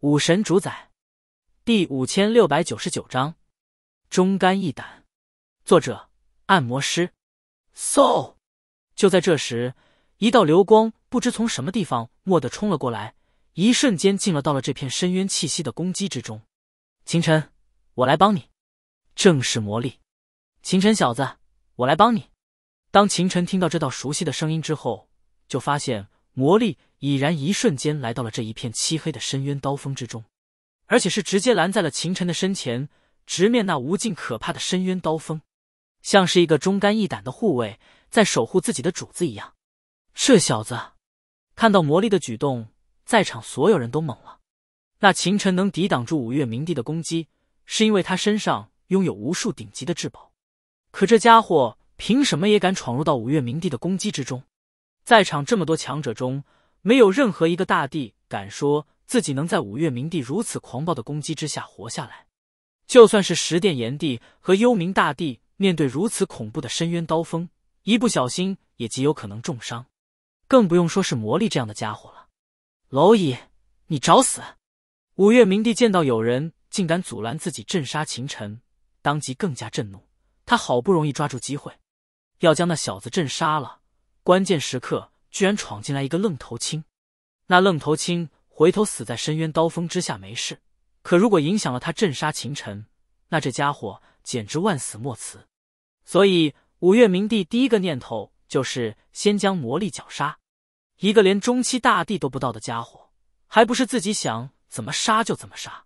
武神主宰，第五千六百九十九章忠肝义胆。作者：按摩师。So，就在这时，一道流光不知从什么地方蓦地冲了过来，一瞬间进了到了这片深渊气息的攻击之中。秦晨，我来帮你！正是魔力，秦晨小子，我来帮你！当秦晨听到这道熟悉的声音之后，就发现魔力。已然一瞬间来到了这一片漆黑的深渊刀锋之中，而且是直接拦在了秦尘的身前，直面那无尽可怕的深渊刀锋，像是一个忠肝义胆的护卫在守护自己的主子一样。这小子看到魔力的举动，在场所有人都懵了。那秦尘能抵挡住五岳冥帝的攻击，是因为他身上拥有无数顶级的至宝，可这家伙凭什么也敢闯入到五岳冥帝的攻击之中？在场这么多强者中。没有任何一个大帝敢说自己能在五岳冥帝如此狂暴的攻击之下活下来，就算是十殿炎帝和幽冥大帝，面对如此恐怖的深渊刀锋，一不小心也极有可能重伤，更不用说是魔力这样的家伙了。蝼蚁，你找死！五岳冥帝见到有人竟敢阻拦自己镇杀秦尘，当即更加震怒。他好不容易抓住机会，要将那小子镇杀了。关键时刻。居然闯进来一个愣头青！那愣头青回头死在深渊刀锋之下没事，可如果影响了他镇杀秦尘，那这家伙简直万死莫辞。所以五岳明帝第一个念头就是先将魔力绞杀。一个连中期大帝都不到的家伙，还不是自己想怎么杀就怎么杀？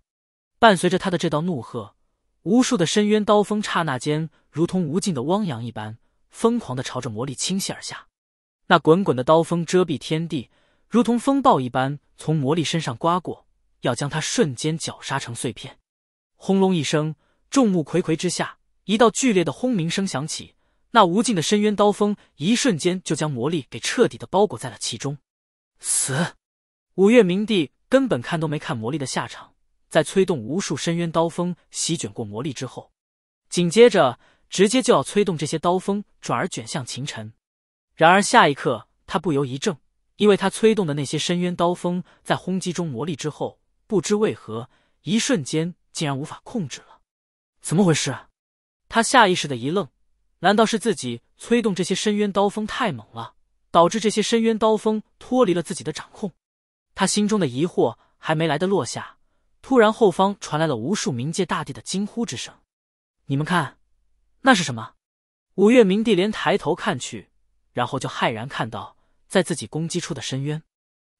伴随着他的这道怒喝，无数的深渊刀锋刹那间如同无尽的汪洋一般，疯狂的朝着魔力倾泻而下。那滚滚的刀锋遮蔽天地，如同风暴一般从魔力身上刮过，要将他瞬间绞杀成碎片。轰隆一声，众目睽睽之下，一道剧烈的轰鸣声响起，那无尽的深渊刀锋一瞬间就将魔力给彻底的包裹在了其中。死！五岳冥帝根本看都没看魔力的下场，在催动无数深渊刀锋席卷过魔力之后，紧接着直接就要催动这些刀锋转而卷向秦尘。然而下一刻，他不由一怔，因为他催动的那些深渊刀锋在轰击中磨砺之后，不知为何，一瞬间竟然无法控制了。怎么回事？他下意识的一愣，难道是自己催动这些深渊刀锋太猛了，导致这些深渊刀锋脱离了自己的掌控？他心中的疑惑还没来得落下，突然后方传来了无数冥界大帝的惊呼之声：“你们看，那是什么？”五岳冥帝连抬头看去。然后就骇然看到，在自己攻击处的深渊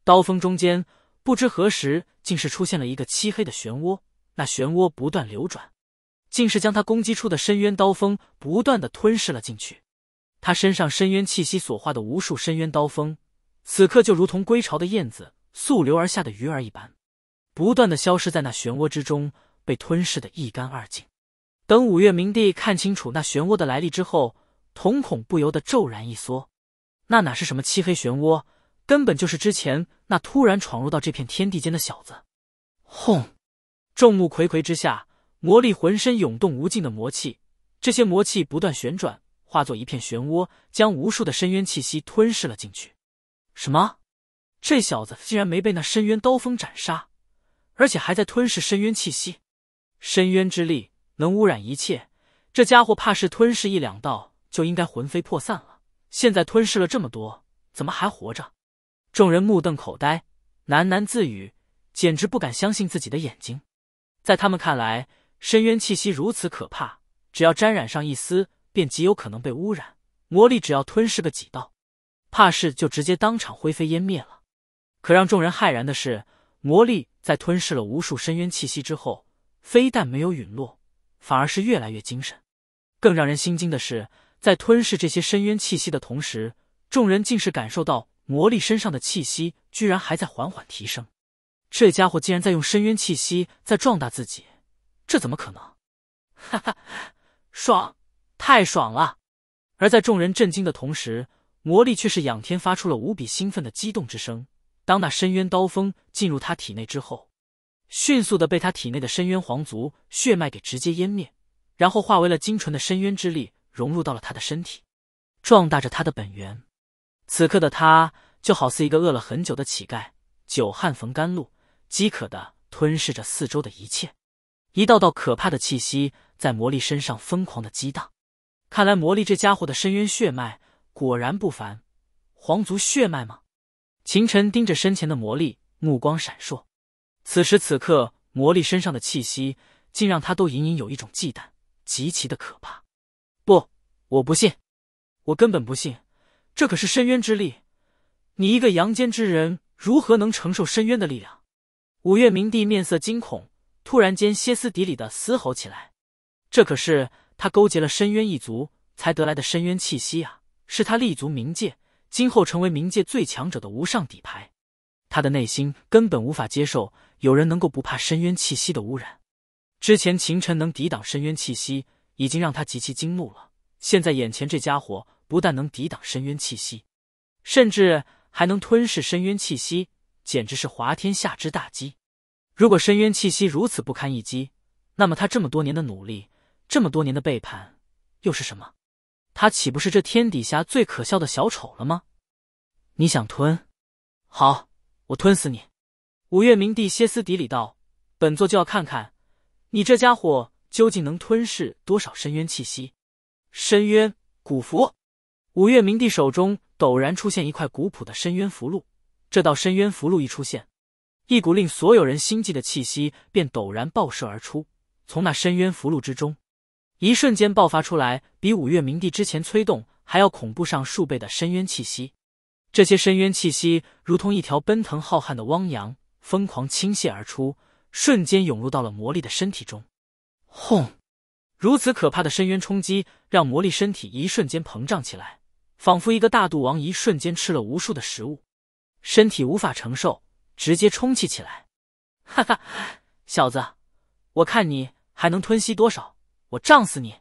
刀锋中间，不知何时竟是出现了一个漆黑的漩涡。那漩涡不断流转，竟是将他攻击处的深渊刀锋不断的吞噬了进去。他身上深渊气息所化的无数深渊刀锋，此刻就如同归巢的燕子、溯流而下的鱼儿一般，不断的消失在那漩涡之中，被吞噬的一干二净。等五岳明帝看清楚那漩涡的来历之后，瞳孔不由得骤然一缩，那哪是什么漆黑漩涡，根本就是之前那突然闯入到这片天地间的小子。轰！众目睽睽之下，魔力浑身涌动无尽的魔气，这些魔气不断旋转，化作一片漩涡，将无数的深渊气息吞噬了进去。什么？这小子竟然没被那深渊刀锋斩杀，而且还在吞噬深渊气息？深渊之力能污染一切，这家伙怕是吞噬一两道。就应该魂飞魄散了。现在吞噬了这么多，怎么还活着？众人目瞪口呆，喃喃自语，简直不敢相信自己的眼睛。在他们看来，深渊气息如此可怕，只要沾染上一丝，便极有可能被污染。魔力只要吞噬个几道，怕是就直接当场灰飞烟灭了。可让众人骇然的是，魔力在吞噬了无数深渊气息之后，非但没有陨落，反而是越来越精神。更让人心惊的是。在吞噬这些深渊气息的同时，众人竟是感受到魔力身上的气息居然还在缓缓提升。这家伙竟然在用深渊气息在壮大自己，这怎么可能？哈哈，爽，太爽了！而在众人震惊的同时，魔力却是仰天发出了无比兴奋的激动之声。当那深渊刀锋进入他体内之后，迅速的被他体内的深渊皇族血脉给直接湮灭，然后化为了精纯的深渊之力。融入到了他的身体，壮大着他的本源。此刻的他就好似一个饿了很久的乞丐，久旱逢甘露，饥渴的吞噬着四周的一切。一道道可怕的气息在魔力身上疯狂的激荡。看来魔力这家伙的深渊血脉果然不凡，皇族血脉吗？秦晨盯着身前的魔力，目光闪烁。此时此刻，魔力身上的气息竟让他都隐隐有一种忌惮，极其的可怕。不，我不信，我根本不信！这可是深渊之力，你一个阳间之人如何能承受深渊的力量？五岳冥帝面色惊恐，突然间歇斯底里的嘶吼起来。这可是他勾结了深渊一族才得来的深渊气息啊！是他立足冥界，今后成为冥界最强者的无上底牌。他的内心根本无法接受有人能够不怕深渊气息的污染。之前秦尘能抵挡深渊气息。已经让他极其惊怒了。现在眼前这家伙不但能抵挡深渊气息，甚至还能吞噬深渊气息，简直是滑天下之大稽。如果深渊气息如此不堪一击，那么他这么多年的努力，这么多年的背叛，又是什么？他岂不是这天底下最可笑的小丑了吗？你想吞？好，我吞死你！五岳冥帝歇斯底里道：“本座就要看看你这家伙。”究竟能吞噬多少深渊气息？深渊古符，五岳明帝手中陡然出现一块古朴的深渊符箓。这道深渊符箓一出现，一股令所有人心悸的气息便陡然爆射而出，从那深渊符箓之中，一瞬间爆发出来，比五岳明帝之前催动还要恐怖上数倍的深渊气息。这些深渊气息如同一条奔腾浩瀚的汪洋，疯狂倾泻而出，瞬间涌入到了魔力的身体中。轰！如此可怕的深渊冲击，让魔力身体一瞬间膨胀起来，仿佛一个大肚王一瞬间吃了无数的食物，身体无法承受，直接充气起来。哈哈，小子，我看你还能吞吸多少，我胀死你！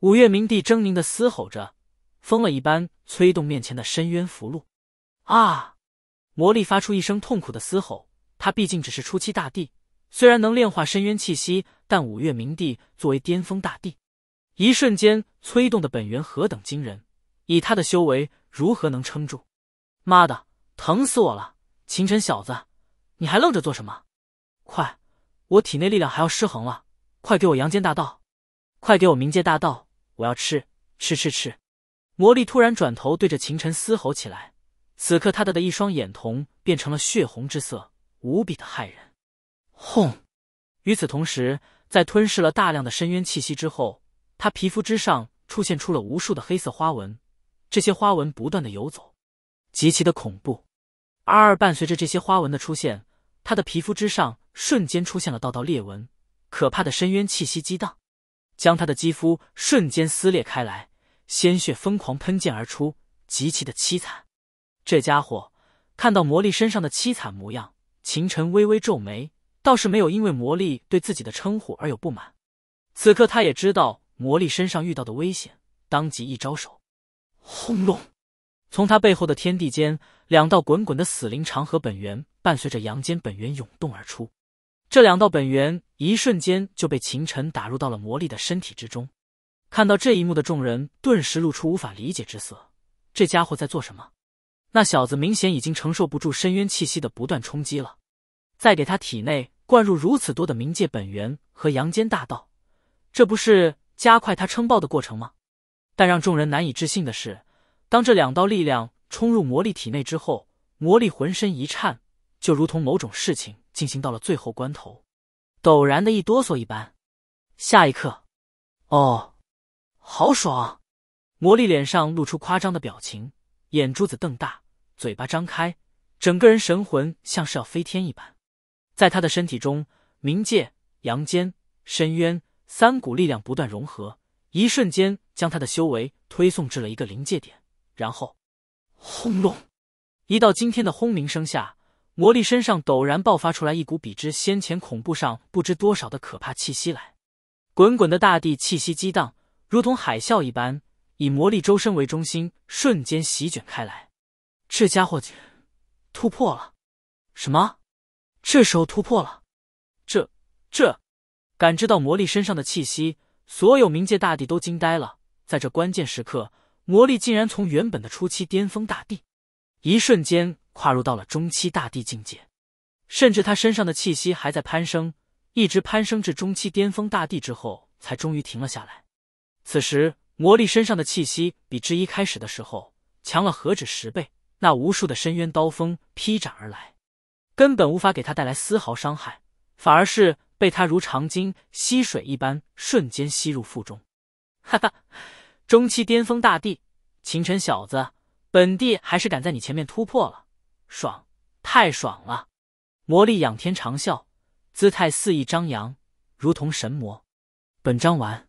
五岳冥帝狰狞的嘶吼着，疯了一般催动面前的深渊符箓。啊！魔力发出一声痛苦的嘶吼，他毕竟只是初期大帝，虽然能炼化深渊气息。但五岳冥帝作为巅峰大帝，一瞬间催动的本源何等惊人！以他的修为，如何能撑住？妈的，疼死我了！秦尘小子，你还愣着做什么？快！我体内力量还要失衡了，快给我阳间大道，快给我冥界大道！我要吃吃吃吃！魔力突然转头对着秦尘嘶吼起来，此刻他的的一双眼瞳变成了血红之色，无比的骇人。轰！与此同时。在吞噬了大量的深渊气息之后，他皮肤之上出现出了无数的黑色花纹，这些花纹不断的游走，极其的恐怖。阿尔伴随着这些花纹的出现，他的皮肤之上瞬间出现了道道裂纹，可怕的深渊气息激荡，将他的肌肤瞬间撕裂开来，鲜血疯狂喷溅而出，极其的凄惨。这家伙看到魔力身上的凄惨模样，秦晨微微皱眉。倒是没有因为魔力对自己的称呼而有不满，此刻他也知道魔力身上遇到的危险，当即一招手，轰隆！从他背后的天地间，两道滚滚的死灵长河本源伴随着阳间本源涌动而出，这两道本源一瞬间就被秦尘打入到了魔力的身体之中。看到这一幕的众人顿时露出无法理解之色：这家伙在做什么？那小子明显已经承受不住深渊气息的不断冲击了，再给他体内。灌入如此多的冥界本源和阳间大道，这不是加快他称霸的过程吗？但让众人难以置信的是，当这两道力量冲入魔力体内之后，魔力浑身一颤，就如同某种事情进行到了最后关头，陡然的一哆嗦一般。下一刻，哦，好爽！魔力脸上露出夸张的表情，眼珠子瞪大，嘴巴张开，整个人神魂像是要飞天一般。在他的身体中，冥界、阳间、深渊三股力量不断融合，一瞬间将他的修为推送至了一个临界点。然后，轰隆！一道惊天的轰鸣声下，魔力身上陡然爆发出来一股比之先前恐怖上不知多少的可怕气息来。滚滚的大地气息激荡，如同海啸一般，以魔力周身为中心，瞬间席卷开来。这家伙突破了？什么？这时候突破了，这这，感知到魔力身上的气息，所有冥界大帝都惊呆了。在这关键时刻，魔力竟然从原本的初期巅峰大帝，一瞬间跨入到了中期大帝境界，甚至他身上的气息还在攀升，一直攀升至中期巅峰大帝之后，才终于停了下来。此时，魔力身上的气息比之一开始的时候强了何止十倍？那无数的深渊刀锋劈斩而来。根本无法给他带来丝毫伤害，反而是被他如长鲸吸水一般瞬间吸入腹中。哈哈，中期巅峰大帝，秦尘小子，本帝还是赶在你前面突破了，爽，太爽了！魔力仰天长啸，姿态肆意张扬，如同神魔。本章完。